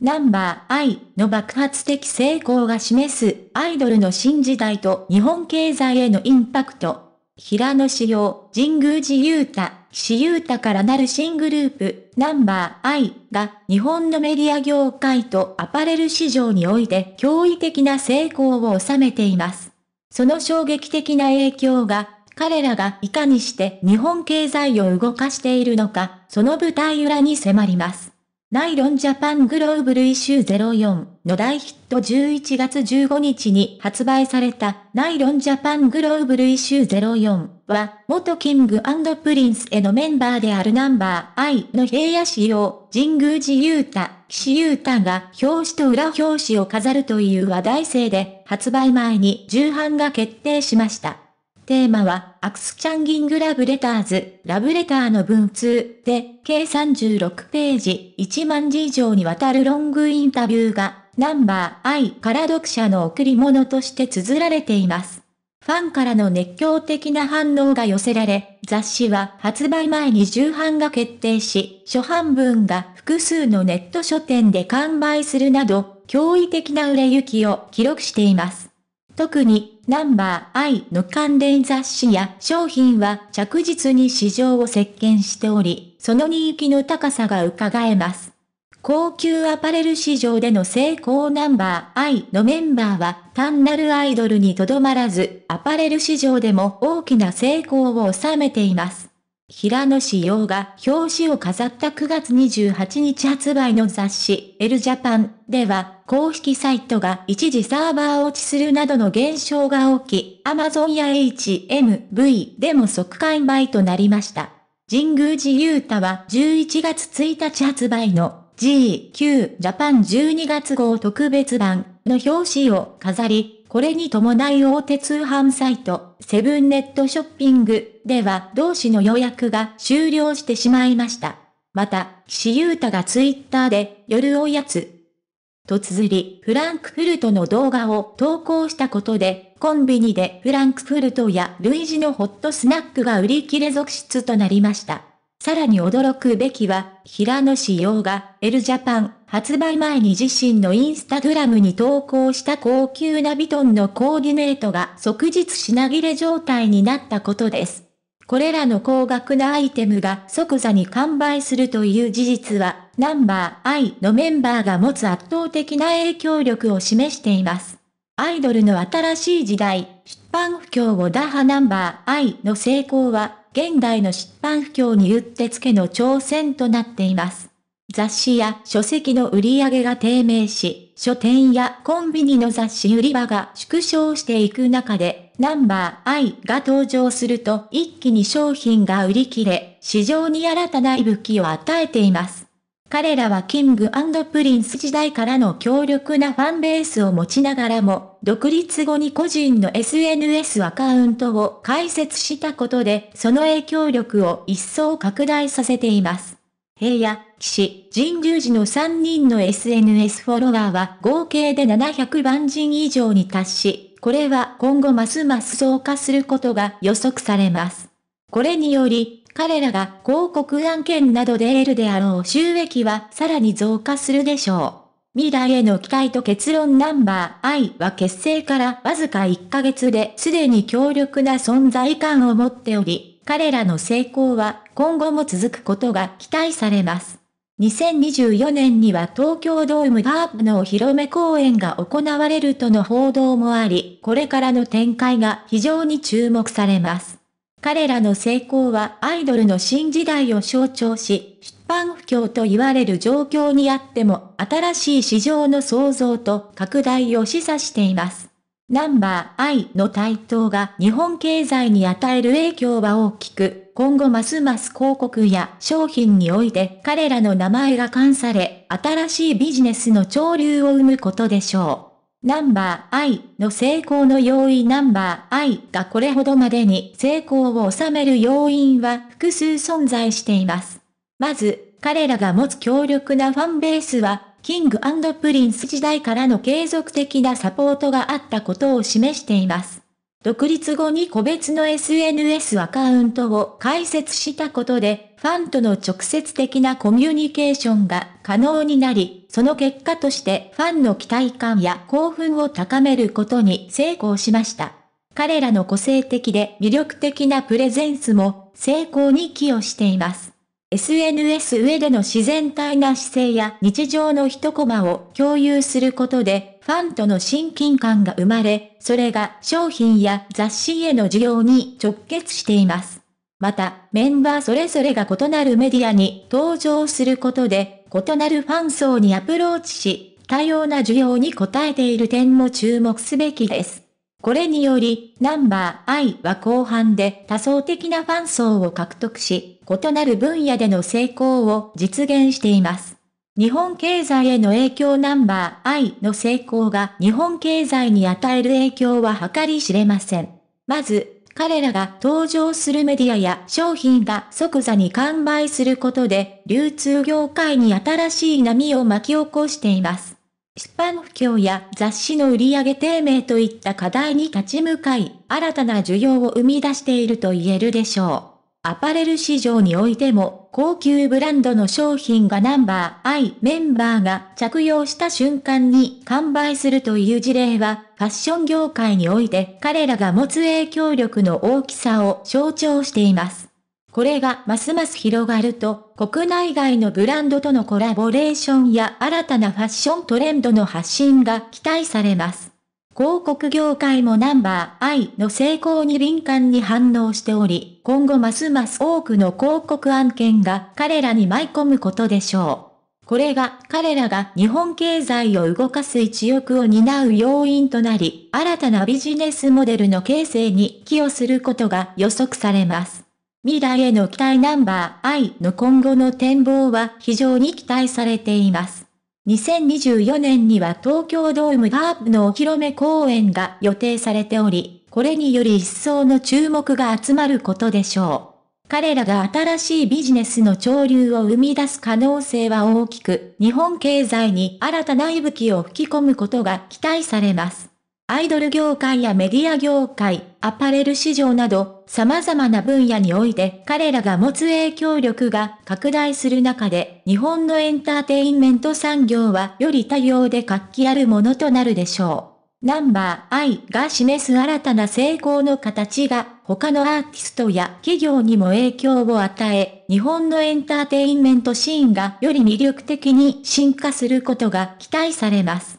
ナンバー I の爆発的成功が示すアイドルの新時代と日本経済へのインパクト。平野志陽、神宮寺勇太、岸勇太からなる新グループ、ナンバー I が日本のメディア業界とアパレル市場において驚異的な成功を収めています。その衝撃的な影響が彼らがいかにして日本経済を動かしているのか、その舞台裏に迫ります。ナイロンジャパングローブルイシュー04の大ヒット11月15日に発売されたナイロンジャパングローブルイシュー04は元キングプリンスへのメンバーであるナンバー I の平野仕様、神宮寺雄太、岸優太が表紙と裏表紙を飾るという話題性で発売前に重版が決定しました。テーマは、アクスチャンギングラブレターズ、ラブレターの文通で、計36ページ、1万字以上にわたるロングインタビューが、ナンバー I から読者の贈り物として綴られています。ファンからの熱狂的な反応が寄せられ、雑誌は発売前に重版が決定し、初版分が複数のネット書店で完売するなど、驚異的な売れ行きを記録しています。特にナンバー I の関連雑誌や商品は着実に市場を席巻しており、その人気の高さが伺えます。高級アパレル市場での成功ナンバー I のメンバーは単なるアイドルにとどまらず、アパレル市場でも大きな成功を収めています。平野紫耀が表紙を飾った9月28日発売の雑誌、エルジャパンでは、公式サイトが一時サーバー落ちするなどの現象が起き、Amazon や HMV でも即完売となりました。神宮寺ゆうたは11月1日発売の GQ ジャパン12月号特別版の表紙を飾り、これに伴い大手通販サイト、セブンネットショッピングでは同誌の予約が終了してしまいました。また、岸優太がツイッターで夜おやつと綴り、フランクフルトの動画を投稿したことで、コンビニでフランクフルトや類似のホットスナックが売り切れ続出となりました。さらに驚くべきは、平野志陽が、エルジャパン発売前に自身のインスタグラムに投稿した高級なビトンのコーディネートが即日品切れ状態になったことです。これらの高額なアイテムが即座に完売するという事実は、ナンバー I のメンバーが持つ圧倒的な影響力を示しています。アイドルの新しい時代、出版不況を打破ナンバー I の成功は、現代の出版不況にうってつけの挑戦となっています。雑誌や書籍の売り上げが低迷し、書店やコンビニの雑誌売り場が縮小していく中で、ナンバー I が登場すると一気に商品が売り切れ、市場に新たな息吹を与えています。彼らはキングプリンス時代からの強力なファンベースを持ちながらも、独立後に個人の SNS アカウントを開設したことで、その影響力を一層拡大させています。平野、騎士、神宮寺の3人の SNS フォロワーは合計で700万人以上に達し、これは今後ますます増加することが予測されます。これにより、彼らが広告案件などで得るであろう収益はさらに増加するでしょう。未来への期待と結論ナンバー I は結成からわずか1ヶ月ですでに強力な存在感を持っており、彼らの成功は今後も続くことが期待されます。2024年には東京ドームパープのお披露目公演が行われるとの報道もあり、これからの展開が非常に注目されます。彼らの成功はアイドルの新時代を象徴し、出版不況と言われる状況にあっても、新しい市場の創造と拡大を示唆しています。ナンバー I の台頭が日本経済に与える影響は大きく、今後ますます広告や商品において彼らの名前が冠され、新しいビジネスの潮流を生むことでしょう。ナンバー I の成功の要因ナンバー I がこれほどまでに成功を収める要因は複数存在しています。まず、彼らが持つ強力なファンベースはキングプリンス時代からの継続的なサポートがあったことを示しています。独立後に個別の SNS アカウントを開設したことで、ファンとの直接的なコミュニケーションが可能になり、その結果としてファンの期待感や興奮を高めることに成功しました。彼らの個性的で魅力的なプレゼンスも成功に寄与しています。SNS 上での自然体な姿勢や日常の一コマを共有することで、ファンとの親近感が生まれ、それが商品や雑誌への需要に直結しています。また、メンバーそれぞれが異なるメディアに登場することで、異なるファン層にアプローチし、多様な需要に応えている点も注目すべきです。これにより、ナンバー I は後半で多層的なファン層を獲得し、異なる分野での成功を実現しています。日本経済への影響ナンバー I の成功が日本経済に与える影響は計り知れません。まず、彼らが登場するメディアや商品が即座に完売することで、流通業界に新しい波を巻き起こしています。出版不況や雑誌の売上低迷といった課題に立ち向かい、新たな需要を生み出していると言えるでしょう。アパレル市場においても、高級ブランドの商品がナンバー I メンバーが着用した瞬間に完売するという事例は、ファッション業界において彼らが持つ影響力の大きさを象徴しています。これがますます広がると、国内外のブランドとのコラボレーションや新たなファッショントレンドの発信が期待されます。広告業界もナンバー I の成功に敏感に反応しており、今後ますます多くの広告案件が彼らに舞い込むことでしょう。これが彼らが日本経済を動かす一翼を担う要因となり、新たなビジネスモデルの形成に寄与することが予測されます。未来への期待ナンバー I の今後の展望は非常に期待されています。2024年には東京ドームハープのお披露目公演が予定されており、これにより一層の注目が集まることでしょう。彼らが新しいビジネスの潮流を生み出す可能性は大きく、日本経済に新たな息吹を吹き込むことが期待されます。アイドル業界やメディア業界、アパレル市場など、様々な分野において彼らが持つ影響力が拡大する中で、日本のエンターテインメント産業はより多様で活気あるものとなるでしょう。ナンバー I が示す新たな成功の形が他のアーティストや企業にも影響を与え、日本のエンターテインメントシーンがより魅力的に進化することが期待されます。